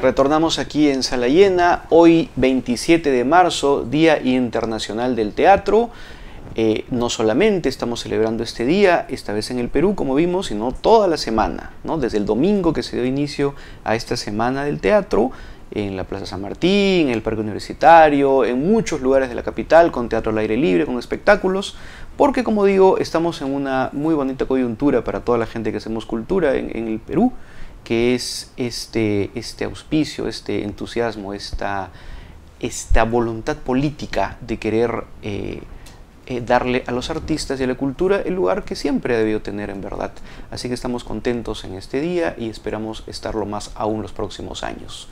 Retornamos aquí en Sala Llena, hoy 27 de marzo, Día Internacional del Teatro. Eh, no solamente estamos celebrando este día, esta vez en el Perú, como vimos, sino toda la semana, ¿no? desde el domingo que se dio inicio a esta semana del teatro, en la Plaza San Martín, en el Parque Universitario, en muchos lugares de la capital, con teatro al aire libre, con espectáculos, porque como digo, estamos en una muy bonita coyuntura para toda la gente que hacemos cultura en el Perú que es este, este auspicio, este entusiasmo, esta, voluntad política de querer eh, eh, darle a los artistas y a la cultura el lugar que siempre ha debido tener en verdad. Así que estamos contentos en este día y esperamos estarlo más aún los próximos años.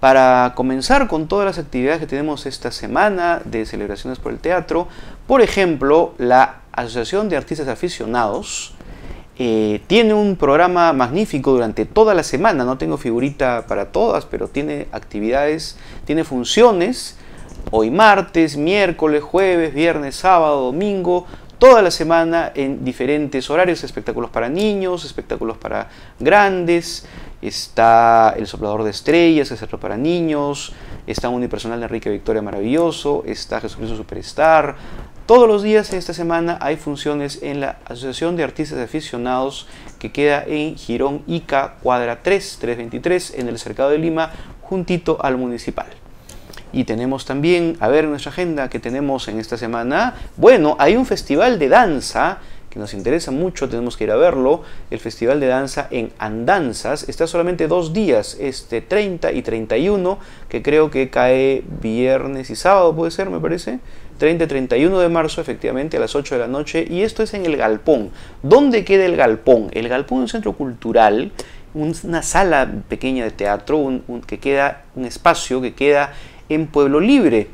Para comenzar con todas las actividades que tenemos esta semana de celebraciones por el teatro, por ejemplo, la Asociación de Artistas Aficionados, eh, tiene un programa magnífico durante toda la semana, no tengo figurita para todas, pero tiene actividades, tiene funciones hoy martes, miércoles, jueves, viernes, sábado, domingo, toda la semana en diferentes horarios, espectáculos para niños, espectáculos para grandes, está El Soplador de Estrellas, centro para niños, está Unipersonal de Enrique Victoria Maravilloso, está Jesucristo Superstar, todos los días esta semana hay funciones en la Asociación de Artistas Aficionados que queda en Girón Ica, cuadra 3, 323, en el Cercado de Lima, juntito al municipal. Y tenemos también, a ver nuestra agenda que tenemos en esta semana. Bueno, hay un festival de danza que nos interesa mucho, tenemos que ir a verlo. El Festival de Danza en Andanzas está solamente dos días, este 30 y 31, que creo que cae viernes y sábado, puede ser, me parece. 30 31 de marzo, efectivamente, a las 8 de la noche. Y esto es en el Galpón. ¿Dónde queda el Galpón? El Galpón es un centro cultural, una sala pequeña de teatro, un, que queda, un espacio que queda en Pueblo Libre.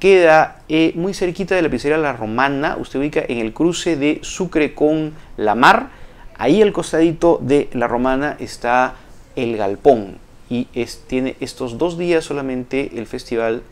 Queda eh, muy cerquita de la pizzería La Romana. Usted ubica en el cruce de Sucre con La Mar. Ahí al costadito de La Romana está el Galpón. Y tiene estos dos días solamente el festival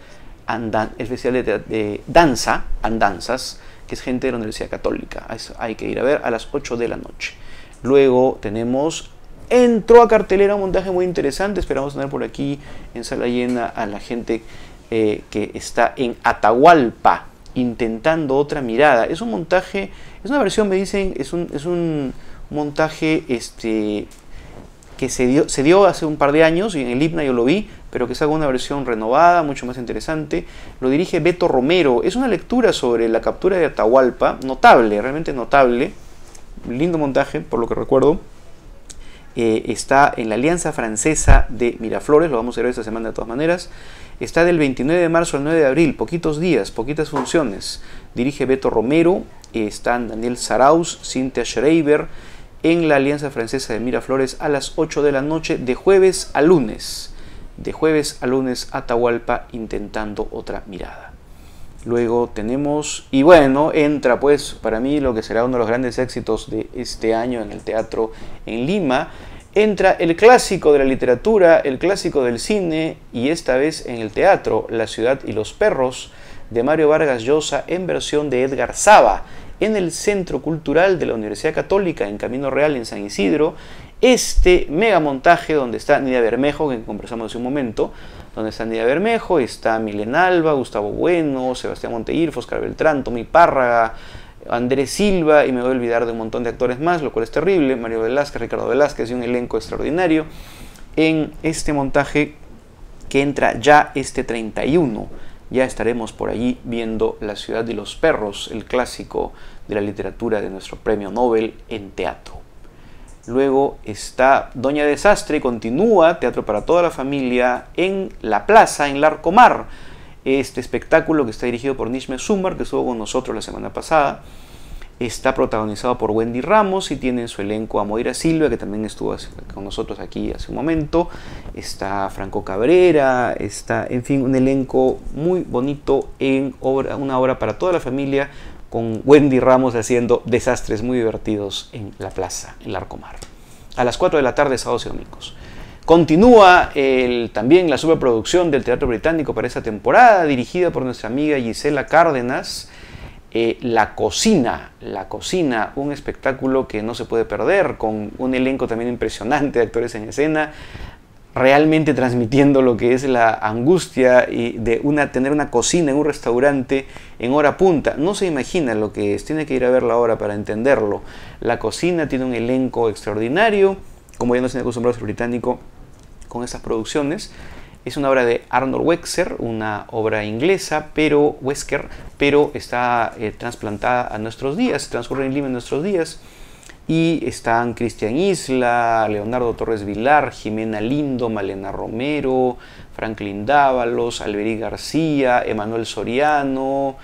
andan, especial de, danza, andanzas, que es gente de la Universidad Católica. hay que ir a ver a las 8 de la noche. Luego tenemos Entró a cartelera un montaje muy interesante. Esperamos tener por aquí en sala llena a la gente eh, que está en Atahualpa intentando otra mirada. Es un montaje, es una versión, me dicen, es un, es un montaje este, que se dio, se dio hace un par de años y en el HIPNA yo lo vi, pero que salga una versión renovada, mucho más interesante. Lo dirige Beto Romero. Es una lectura sobre la captura de Atahualpa, notable, realmente notable. Lindo montaje, por lo que recuerdo. Eh, está en la Alianza Francesa de Miraflores, lo vamos a ver esta semana de todas maneras. Está del 29 de marzo al 9 de abril, poquitos días, poquitas funciones. Dirige Beto Romero, están Daniel Saraus, Cynthia Schreiber, en la Alianza Francesa de Miraflores a las 8 de la noche de jueves a lunes de jueves a lunes Atahualpa intentando otra mirada. Luego tenemos, y bueno, entra pues para mí lo que será uno de los grandes éxitos de este año en el teatro en Lima, entra el clásico de la literatura, el clásico del cine y esta vez en el teatro, La ciudad y los perros, de Mario Vargas Llosa en versión de Edgar Saba en el Centro Cultural de la Universidad Católica en Camino Real en San Isidro este mega montaje donde está Nidia Bermejo, que conversamos hace un momento, donde está Nidia Bermejo, está Milen Alba, Gustavo Bueno, Sebastián Monteir, Oscar Beltrán, Tommy Párraga, Andrés Silva, y me voy a olvidar de un montón de actores más, lo cual es terrible, Mario Velázquez, Ricardo Velázquez, y un elenco extraordinario, en este montaje que entra ya este 31. Ya estaremos por allí viendo La ciudad de los perros, el clásico de la literatura de nuestro premio Nobel en teatro. Luego está Doña Desastre, continúa Teatro para toda la familia en La Plaza, en Larcomar. Este espectáculo que está dirigido por Nishme Sumar, que estuvo con nosotros la semana pasada, está protagonizado por Wendy Ramos y tiene en su elenco a Moira Silva, que también estuvo con nosotros aquí hace un momento. Está Franco Cabrera, está, en fin, un elenco muy bonito en obra, una obra para toda la familia con Wendy Ramos haciendo desastres muy divertidos en la plaza, en el Arcomar. A las 4 de la tarde, sábados y domingos. Continúa también la superproducción del Teatro Británico para esta temporada, dirigida por nuestra amiga Gisela Cárdenas. Eh, la Cocina, La Cocina, un espectáculo que no se puede perder, con un elenco también impresionante de actores en escena realmente transmitiendo lo que es la angustia de tener una cocina en un restaurante en hora punta. No se imagina lo que es, tiene que ir a ver la hora para entenderlo. La cocina tiene un elenco extraordinario, como ya nos tiene acostumbrado el británico con estas producciones. Es una obra de Arnold Wexer, una obra inglesa, pero Wesker, pero está eh, trasplantada a nuestros días, transcurre en Lima en nuestros días. Y están Cristian Isla, Leonardo Torres Vilar, Jimena Lindo, Malena Romero, Franklin Dávalos, Alberí García, Emanuel Soriano,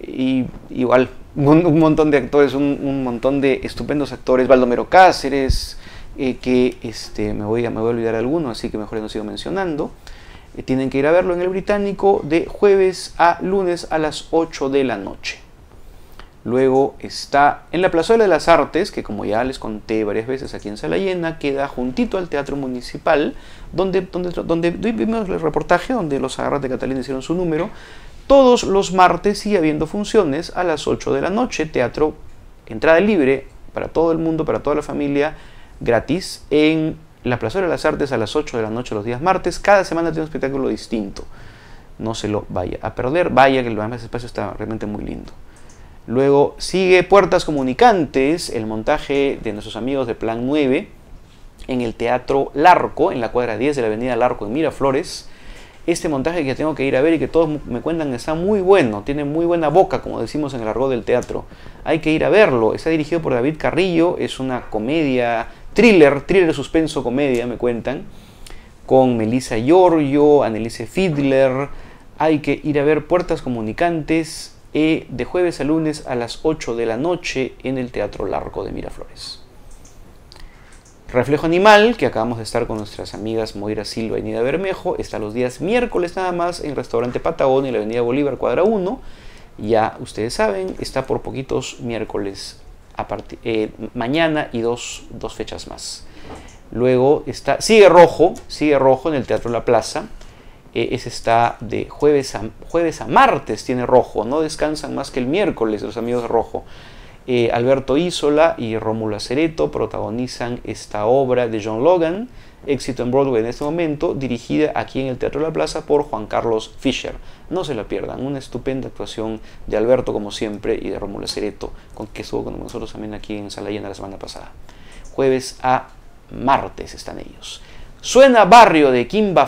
y igual un, montón de actores, un, montón de estupendos actores, Baldomero Cáceres, eh, que este, me, voy a, me voy a olvidar alguno, así que mejor no sigo mencionando. Eh, tienen que ir a verlo en el británico de jueves a lunes a las 8 de la noche. Luego está en la Plazuela de las Artes, que como ya les conté varias veces aquí en Salayena, queda juntito al Teatro Municipal, donde, donde, vimos el reportaje donde los agarras de Catalina hicieron su número. Todos los martes sigue habiendo funciones a las 8 de la noche, teatro, entrada libre para todo el mundo, para toda la familia, gratis, en la Plazuela de las Artes a las 8 de la noche los días martes. Cada semana tiene un espectáculo distinto. No se lo vaya a perder, vaya que el espacio está realmente muy lindo. Luego sigue Puertas Comunicantes, el montaje de nuestros amigos de Plan 9 en el Teatro Larco, en la cuadra 10 de la Avenida Larco en Miraflores. Este montaje que tengo que ir a ver y que todos me cuentan está muy bueno, tiene muy buena boca, como decimos en el argot del teatro. Hay que ir a verlo. Está dirigido por David Carrillo, es una comedia, thriller, thriller suspenso comedia, me cuentan, con Melissa Giorgio, Anelise Fiedler. Hay que ir a ver Puertas Comunicantes de jueves a lunes a las 8 de la noche en el Teatro Largo de Miraflores. Reflejo Animal, que acabamos de estar con nuestras amigas Moira Silva y Nida Bermejo, está los días miércoles nada más en el Restaurante Patagón en la Avenida Bolívar, cuadra 1. Ya ustedes saben, está por poquitos miércoles eh, mañana y dos, dos fechas más. Luego está, sigue rojo, sigue rojo en el Teatro La Plaza eh, Ese está de jueves a, jueves a martes, tiene rojo, no descansan más que el miércoles los amigos de rojo. Eh, Alberto Isola y Rómulo Acereto protagonizan esta obra de John Logan, éxito en Broadway en este momento, dirigida aquí en el Teatro de la Plaza por Juan Carlos Fischer. No se la pierdan, una estupenda actuación de Alberto como siempre y de Rómulo Acereto, con que estuvo con nosotros también aquí en Sala Llena la semana pasada. Jueves a martes están ellos. Suena Barrio de Kimba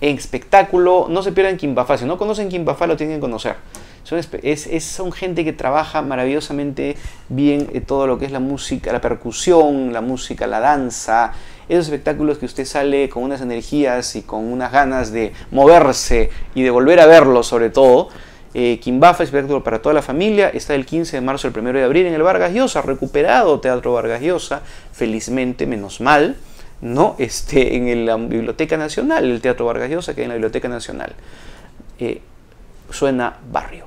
en espectáculo. No se pierdan Kimbafá, Si no conocen Kimbafá lo tienen que conocer. Son, es, son gente que trabaja maravillosamente bien eh, todo lo que es la música, la percusión, la música, la danza. Esos espectáculos que usted sale con unas energías y con unas ganas de moverse y de volver a verlo sobre todo. Eh, espectáculo para toda la familia, está el 15 de marzo, el 1 de abril en el Vargas Llosa, recuperado Teatro Vargas Llosa, felizmente, menos mal. ¿no? este, en la Biblioteca Nacional, el Teatro Vargas Llosa, que en la Biblioteca Nacional. Eh, suena barrio.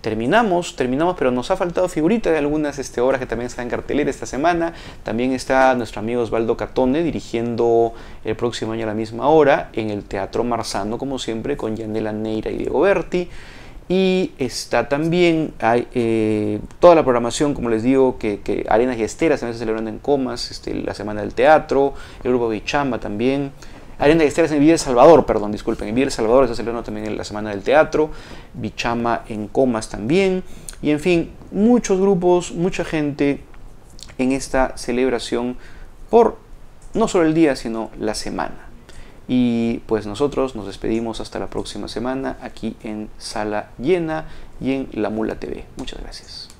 Terminamos, terminamos, pero nos ha faltado figurita de algunas este, obras que también están en cartelera esta semana. También está nuestro amigo Osvaldo Catone dirigiendo el próximo año a la misma hora en el Teatro Marzano, como siempre, con Yanela Neira y Diego Berti y está también hay, eh, toda la programación, como les digo, que, Arenas y Esteras también se celebrando en Comas, este, la Semana del Teatro, el grupo Bichamba también. Arenas y Esteras en Villa El Salvador, perdón, disculpen, en Villa El Salvador está celebrando también la Semana del Teatro, Bichamba en Comas también, y en fin, muchos grupos, mucha gente en esta celebración por no solo el día, sino la semana. Y pues nosotros nos despedimos hasta la próxima semana aquí en Sala Llena y en La Mula TV. Muchas gracias.